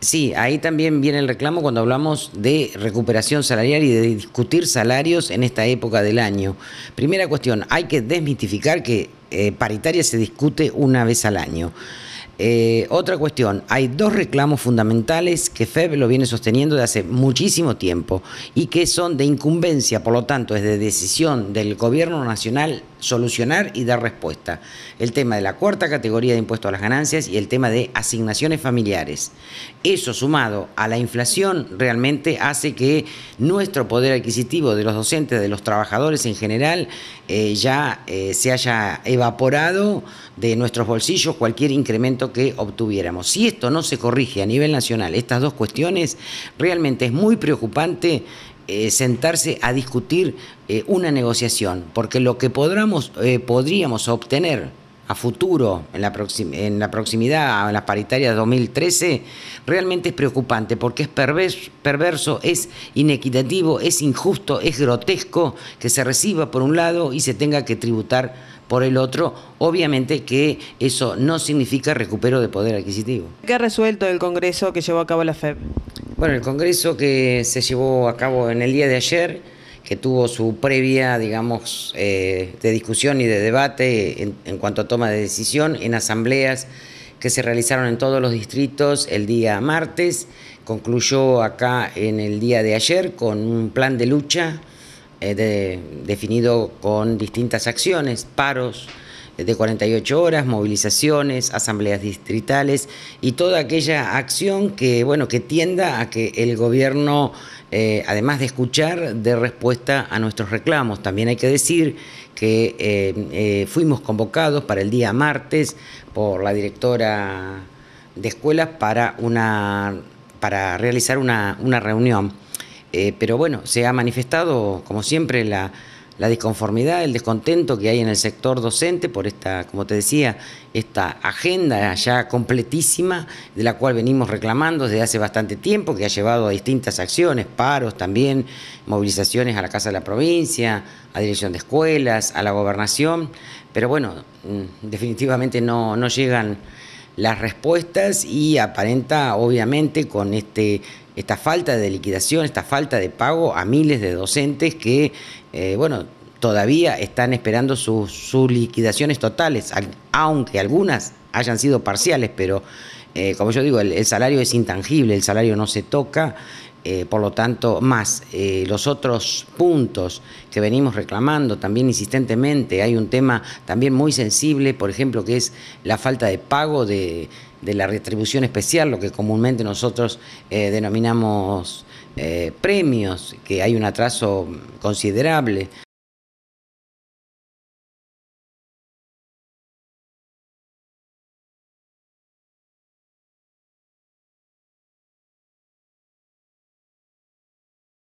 Sí, ahí también viene el reclamo cuando hablamos de recuperación salarial y de discutir salarios en esta época del año. Primera cuestión, hay que desmitificar que eh, paritaria se discute una vez al año. Eh, otra cuestión, hay dos reclamos fundamentales que FEB lo viene sosteniendo de hace muchísimo tiempo y que son de incumbencia, por lo tanto es de decisión del gobierno nacional solucionar y dar respuesta. El tema de la cuarta categoría de impuestos a las ganancias y el tema de asignaciones familiares. Eso sumado a la inflación realmente hace que nuestro poder adquisitivo de los docentes, de los trabajadores en general, eh, ya eh, se haya evaporado de nuestros bolsillos cualquier incremento que obtuviéramos. Si esto no se corrige a nivel nacional, estas dos cuestiones, realmente es muy preocupante eh, sentarse a discutir eh, una negociación, porque lo que podramos, eh, podríamos obtener a futuro, en la, en la proximidad, a las paritarias 2013, realmente es preocupante, porque es perverso, perverso, es inequitativo, es injusto, es grotesco que se reciba por un lado y se tenga que tributar por el otro, obviamente que eso no significa recupero de poder adquisitivo. ¿Qué ha resuelto el Congreso que llevó a cabo la FEB? Bueno, el Congreso que se llevó a cabo en el día de ayer, que tuvo su previa, digamos, eh, de discusión y de debate en, cuanto a toma de decisión, en asambleas que se realizaron en todos los distritos el día martes, concluyó acá en el día de ayer con un plan de lucha eh, definido con distintas acciones, paros, de 48 horas, movilizaciones, asambleas distritales y toda aquella acción que, bueno, que tienda a que el gobierno, eh, además de escuchar, dé respuesta a nuestros reclamos. También hay que decir que eh, eh, fuimos convocados para el día martes por la directora de escuelas para, una, para realizar una, una reunión. pero bueno, se ha manifestado, como siempre, la la disconformidad, el descontento que hay en el sector docente por esta, como te decía, esta agenda ya completísima de la cual venimos reclamando desde hace bastante tiempo, que ha llevado a distintas acciones, paros también, movilizaciones a la Casa de la Provincia, a Dirección de Escuelas, a la Gobernación, pero bueno, mm, definitivamente no, no llegan las respuestas y aparenta obviamente con este, esta falta de liquidación, esta falta de pago a miles de docentes que, eh, bueno, todavía están esperando sus, liquidaciones totales, aunque algunas hayan sido parciales, pero eh, como yo digo, el, salario es intangible, el salario no se toca, eh, por lo tanto, más eh, los otros puntos que venimos reclamando también insistentemente, hay un tema también muy sensible, por ejemplo, que es la falta de pago de, de la retribución especial, lo que comúnmente nosotros eh, denominamos premios, que hay un atraso considerable.